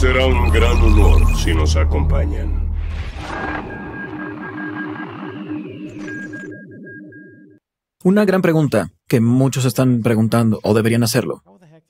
Será un gran honor si nos acompañan. Una gran pregunta que muchos están preguntando o deberían hacerlo.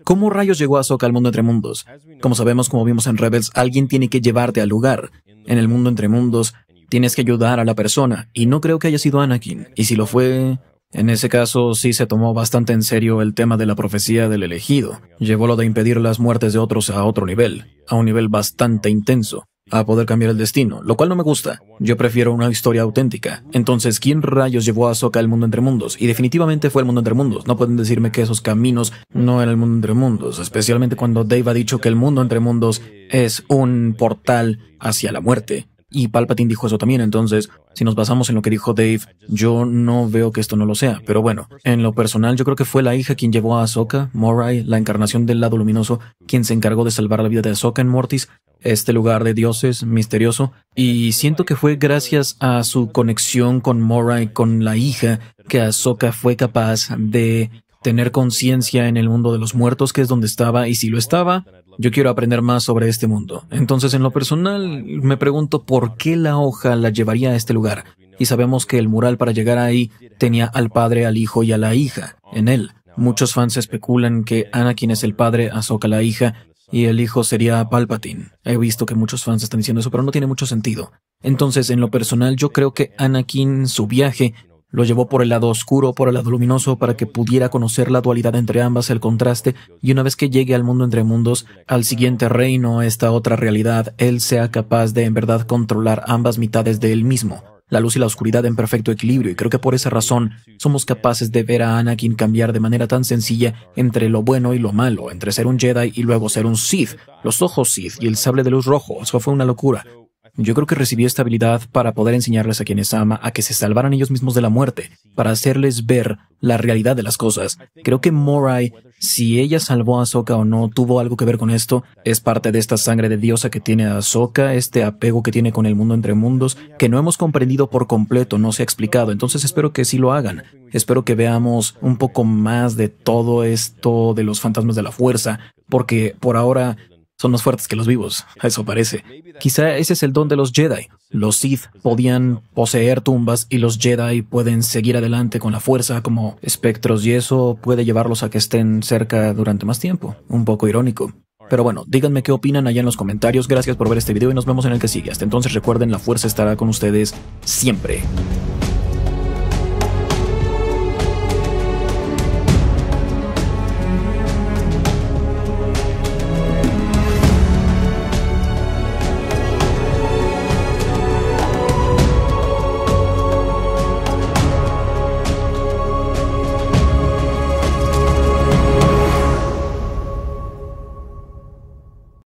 ¿Cómo rayos llegó a Ahsoka al mundo entre mundos? Como sabemos, como vimos en Rebels, alguien tiene que llevarte al lugar. En el mundo entre mundos, tienes que ayudar a la persona, y no creo que haya sido Anakin. Y si lo fue, en ese caso, sí se tomó bastante en serio el tema de la profecía del elegido. Llevó lo de impedir las muertes de otros a otro nivel, a un nivel bastante intenso, a poder cambiar el destino, lo cual no me gusta. Yo prefiero una historia auténtica. Entonces, ¿quién rayos llevó a Ahsoka al mundo entre mundos? Y definitivamente fue el mundo entre mundos. No pueden decirme que esos caminos no eran el mundo entre mundos, especialmente cuando Dave ha dicho que el mundo entre mundos es un portal hacia la muerte. Y Palpatine dijo eso también, entonces, si nos basamos en lo que dijo Dave, yo no veo que esto no lo sea. Pero bueno, en lo personal, yo creo que fue la hija quien llevó a Ahsoka, Morai, la encarnación del lado luminoso, quien se encargó de salvar la vida de Ahsoka en Mortis, este lugar de dioses misterioso, y siento que fue gracias a su conexión con Morai, con la hija, que Ahsoka fue capaz de tener conciencia en el mundo de los muertos, que es donde estaba, y si lo estaba, yo quiero aprender más sobre este mundo. Entonces, en lo personal, me pregunto por qué la hoja la llevaría a este lugar. Y sabemos que el mural para llegar ahí tenía al padre, al hijo y a la hija en él. Muchos fans especulan que Anakin es el padre, Ahsoka la hija, y el hijo sería Palpatine. He visto que muchos fans están diciendo eso, pero no tiene mucho sentido. Entonces, en lo personal, yo creo que Anakin, su viaje, lo llevó por el lado oscuro, por el lado luminoso, para que pudiera conocer la dualidad entre ambas, el contraste, y una vez que llegue al mundo entre mundos, al siguiente reino, esta otra realidad, él sea capaz de en verdad controlar ambas mitades de él mismo, la luz y la oscuridad en perfecto equilibrio, y creo que por esa razón somos capaces de ver a Anakin cambiar de manera tan sencilla entre lo bueno y lo malo, entre ser un Jedi y luego ser un Sith, los ojos Sith y el sable de luz rojo, eso fue una locura. Yo creo que recibió esta habilidad para poder enseñarles a quienes ama a que se salvaran ellos mismos de la muerte, para hacerles ver la realidad de las cosas. Creo que Morai, si ella salvó a Ahsoka o no, tuvo algo que ver con esto. Es parte de esta sangre de diosa que tiene Ahsoka, este apego que tiene con el mundo entre mundos, que no hemos comprendido por completo, no se ha explicado. Entonces espero que sí lo hagan. Espero que veamos un poco más de todo esto de los fantasmas de la fuerza, porque por ahora son más fuertes que los vivos, eso parece. Quizá ese es el don de los Jedi. Los Sith podían poseer tumbas y los Jedi pueden seguir adelante con la fuerza como espectros y eso puede llevarlos a que estén cerca durante más tiempo. Un poco irónico. Pero bueno, díganme qué opinan allá en los comentarios. Gracias por ver este video y nos vemos en el que sigue. Hasta entonces recuerden, la fuerza estará con ustedes siempre.